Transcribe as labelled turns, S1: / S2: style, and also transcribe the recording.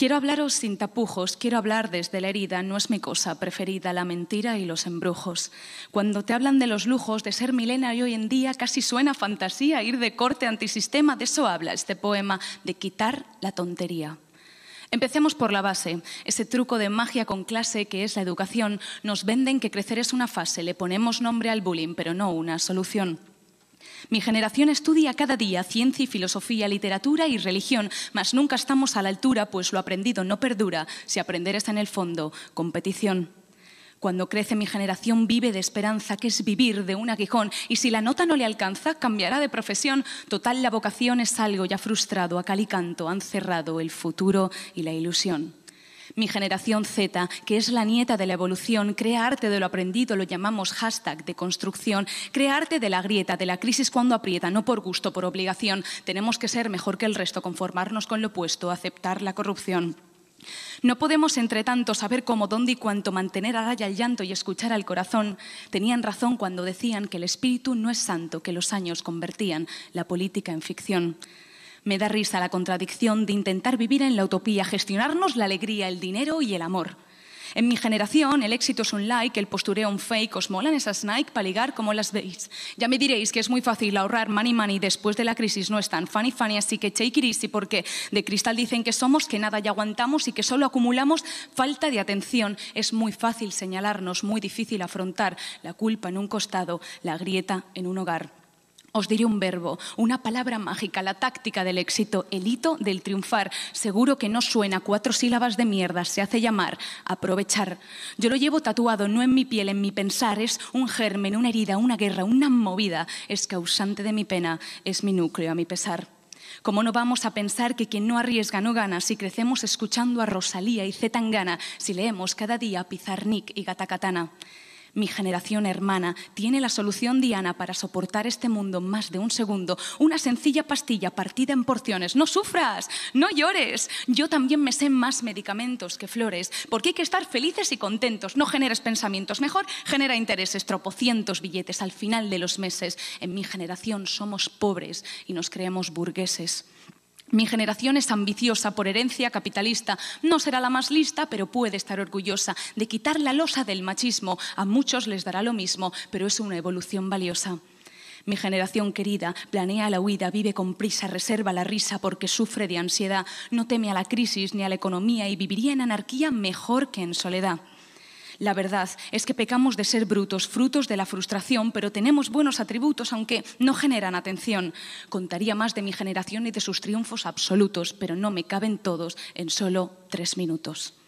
S1: Quiero hablaros sin tapujos, quiero hablar desde la herida, no es mi cosa preferida la mentira y los embrujos. Cuando te hablan de los lujos, de ser milena y hoy en día casi suena fantasía, ir de corte antisistema, de eso habla este poema, de quitar la tontería. Empecemos por la base, ese truco de magia con clase que es la educación. Nos venden que crecer es una fase, le ponemos nombre al bullying, pero no una solución. Mi generación estudia cada día ciencia y filosofía, literatura y religión, mas nunca estamos a la altura, pues lo aprendido no perdura, si aprender está en el fondo, competición. Cuando crece mi generación vive de esperanza, que es vivir de un aguijón, y si la nota no le alcanza, cambiará de profesión. Total, la vocación es algo ya frustrado, a cal y canto han cerrado el futuro y la ilusión. Mi generación Z, que es la nieta de la evolución, crea arte de lo aprendido, lo llamamos hashtag de construcción, crea arte de la grieta, de la crisis cuando aprieta, no por gusto, por obligación. Tenemos que ser mejor que el resto, conformarnos con lo opuesto, aceptar la corrupción. No podemos, entre tanto, saber cómo, dónde y cuánto mantener a raya el llanto y escuchar al corazón. Tenían razón cuando decían que el espíritu no es santo, que los años convertían la política en ficción. Me da risa la contradicción de intentar vivir en la utopía, gestionarnos la alegría, el dinero y el amor. En mi generación, el éxito es un like, el postureo un fake, os molan esas Nike para ligar como las veis. Ya me diréis que es muy fácil ahorrar money money después de la crisis, no es tan funny funny, así que take it porque de cristal dicen que somos, que nada ya aguantamos y que solo acumulamos falta de atención. Es muy fácil señalarnos, muy difícil afrontar la culpa en un costado, la grieta en un hogar. Os diré un verbo, una palabra mágica, la táctica del éxito, el hito del triunfar. Seguro que no suena, cuatro sílabas de mierda, se hace llamar, aprovechar. Yo lo llevo tatuado, no en mi piel, en mi pensar, es un germen, una herida, una guerra, una movida, es causante de mi pena, es mi núcleo, a mi pesar. ¿Cómo no vamos a pensar que quien no arriesga no gana si crecemos escuchando a Rosalía y Zetangana, si leemos cada día Pizarnik y Gatakatana? Mi generación hermana tiene la solución diana para soportar este mundo más de un segundo. Una sencilla pastilla partida en porciones. No sufras, no llores. Yo también me sé más medicamentos que flores, porque hay que estar felices y contentos. No generes pensamientos, mejor genera intereses, tropocientos billetes al final de los meses. En mi generación somos pobres y nos creemos burgueses. Mi generación es ambiciosa por herencia capitalista. No será la más lista, pero puede estar orgullosa de quitar la losa del machismo. A muchos les dará lo mismo, pero es una evolución valiosa. Mi generación querida planea la huida, vive con prisa, reserva la risa porque sufre de ansiedad, no teme a la crisis ni a la economía y viviría en anarquía mejor que en soledad. La verdad es que pecamos de ser brutos, frutos de la frustración, pero tenemos buenos atributos, aunque no generan atención. Contaría más de mi generación y de sus triunfos absolutos, pero no me caben todos en solo tres minutos.